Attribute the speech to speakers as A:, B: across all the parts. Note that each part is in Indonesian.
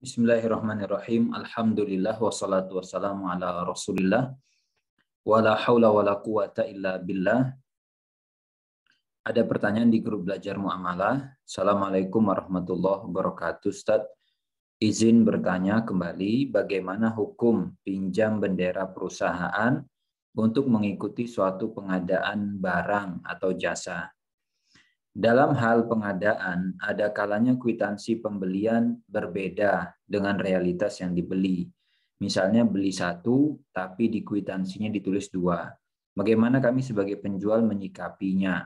A: Bismillahirrahmanirrahim. Alhamdulillah wassalatu wassalamu ala Rasulillah. Wala haula wala quwata illa billah. Ada pertanyaan di grup belajar muamalah. Assalamualaikum warahmatullahi wabarakatuh, Ustaz. Izin bertanya kembali bagaimana hukum pinjam bendera perusahaan untuk mengikuti suatu pengadaan barang atau jasa. Dalam hal pengadaan, ada kalanya kwitansi pembelian berbeda dengan realitas yang dibeli. Misalnya beli satu, tapi di kwitansinya ditulis dua. Bagaimana kami sebagai penjual menyikapinya?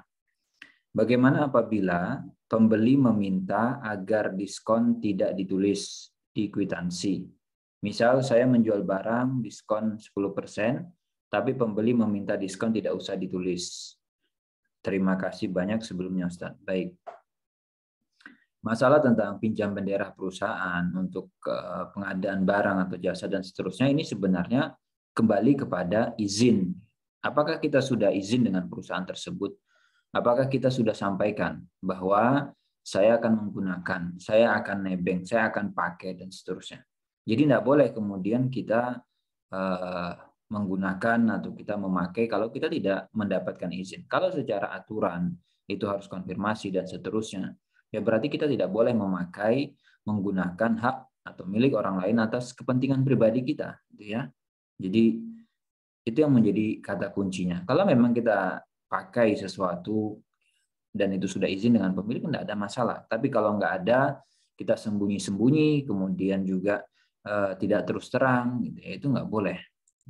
A: Bagaimana apabila pembeli meminta agar diskon tidak ditulis di kwitansi? Misal saya menjual barang diskon 10%, tapi pembeli meminta diskon tidak usah ditulis. Terima kasih banyak sebelumnya Ustaz. Baik. Masalah tentang pinjam bendera perusahaan untuk eh, pengadaan barang atau jasa dan seterusnya ini sebenarnya kembali kepada izin. Apakah kita sudah izin dengan perusahaan tersebut? Apakah kita sudah sampaikan bahwa saya akan menggunakan, saya akan nebeng, saya akan pakai dan seterusnya. Jadi tidak boleh kemudian kita eh, menggunakan atau kita memakai kalau kita tidak mendapatkan izin. Kalau secara aturan itu harus konfirmasi dan seterusnya. Ya berarti kita tidak boleh memakai menggunakan hak atau milik orang lain atas kepentingan pribadi kita, gitu ya. Jadi itu yang menjadi kata kuncinya. Kalau memang kita pakai sesuatu dan itu sudah izin dengan pemilik, tidak ada masalah. Tapi kalau nggak ada, kita sembunyi-sembunyi, kemudian juga eh, tidak terus terang, gitu ya, itu nggak boleh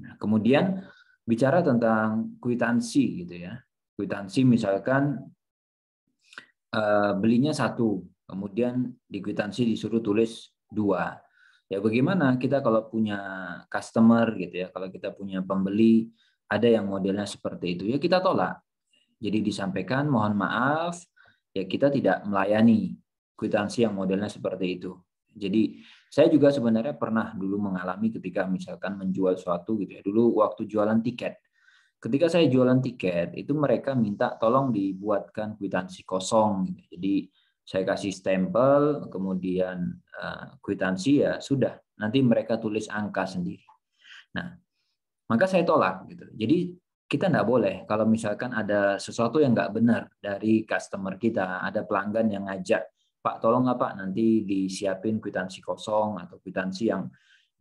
A: Nah, kemudian bicara tentang kwitansi gitu ya. Kwitansi misalkan eh, belinya satu, kemudian di kwitansi disuruh tulis dua. Ya bagaimana kita kalau punya customer gitu ya, kalau kita punya pembeli ada yang modelnya seperti itu ya kita tolak. Jadi disampaikan mohon maaf ya kita tidak melayani kwitansi yang modelnya seperti itu. Jadi saya juga sebenarnya pernah dulu mengalami ketika misalkan menjual suatu gitu ya. Dulu waktu jualan tiket. Ketika saya jualan tiket, itu mereka minta tolong dibuatkan kwitansi kosong. Gitu. Jadi saya kasih stempel, kemudian uh, kwitansi ya sudah. Nanti mereka tulis angka sendiri. Nah, maka saya tolak gitu. Jadi kita nggak boleh kalau misalkan ada sesuatu yang nggak benar dari customer kita, ada pelanggan yang ngajak Pak tolong nggak Pak nanti disiapin kwitansi kosong atau kwitansi yang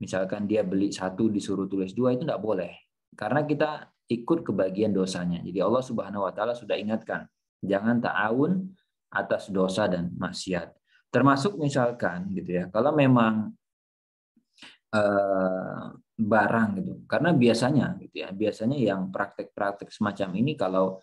A: misalkan dia beli satu disuruh tulis dua itu nggak boleh karena kita ikut kebagian dosanya. Jadi Allah Subhanahu wa taala sudah ingatkan, jangan ta'awun atas dosa dan maksiat. Termasuk misalkan gitu ya, kalau memang eh, barang gitu. Karena biasanya gitu ya, biasanya yang praktek-praktek semacam ini kalau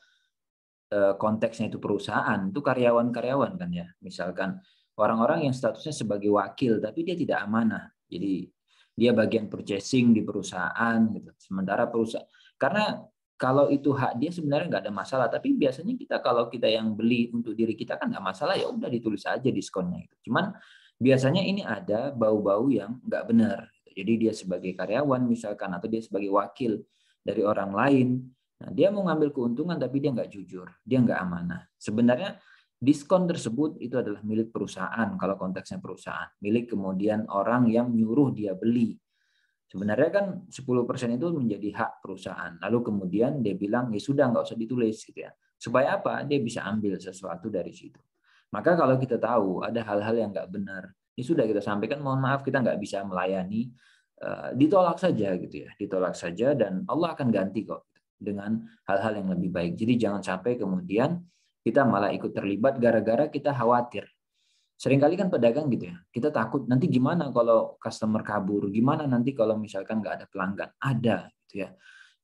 A: Eh, konteksnya itu perusahaan, itu karyawan-karyawan kan ya. Misalkan orang-orang yang statusnya sebagai wakil tapi dia tidak amanah. Jadi dia bagian purchasing di perusahaan gitu. Sementara perusahaan karena kalau itu hak dia sebenarnya nggak ada masalah, tapi biasanya kita kalau kita yang beli untuk diri kita kan nggak masalah ya udah ditulis aja diskonnya itu. Cuman biasanya ini ada bau-bau yang nggak benar. Jadi dia sebagai karyawan misalkan atau dia sebagai wakil dari orang lain Nah, dia mau ngambil keuntungan tapi dia nggak jujur, dia nggak amanah. Sebenarnya diskon tersebut itu adalah milik perusahaan kalau konteksnya perusahaan, milik kemudian orang yang nyuruh dia beli. Sebenarnya kan 10% itu menjadi hak perusahaan. Lalu kemudian dia bilang ya sudah nggak usah ditulis gitu ya. Supaya apa? Dia bisa ambil sesuatu dari situ. Maka kalau kita tahu ada hal-hal yang nggak benar, ini ya sudah kita sampaikan. Mohon maaf kita nggak bisa melayani eh, ditolak saja gitu ya ditolak saja dan Allah akan ganti kok dengan hal-hal yang lebih baik. Jadi jangan sampai kemudian kita malah ikut terlibat gara-gara kita khawatir. Seringkali kan pedagang gitu ya, kita takut nanti gimana kalau customer kabur, gimana nanti kalau misalkan nggak ada pelanggan, ada gitu ya.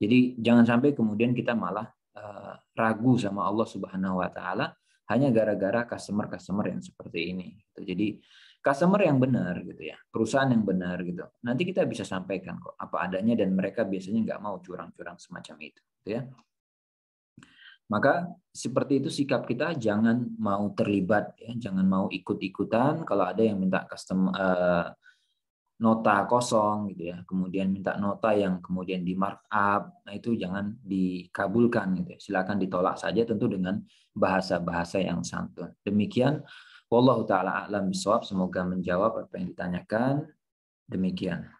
A: Jadi jangan sampai kemudian kita malah eh, ragu sama Allah Subhanahu Wa Taala hanya gara-gara customer-customer yang seperti ini. Gitu. Jadi customer yang benar gitu ya, perusahaan yang benar gitu. Nanti kita bisa sampaikan kok apa adanya dan mereka biasanya nggak mau curang-curang semacam itu, gitu ya. Maka seperti itu sikap kita jangan mau terlibat ya, jangan mau ikut-ikutan kalau ada yang minta custom uh, nota kosong gitu ya, kemudian minta nota yang kemudian di markup, nah itu jangan dikabulkan gitu. Ya. Silakan ditolak saja tentu dengan bahasa-bahasa yang santun. Demikian wallahu taala alam bisawab, semoga menjawab apa yang ditanyakan. Demikian.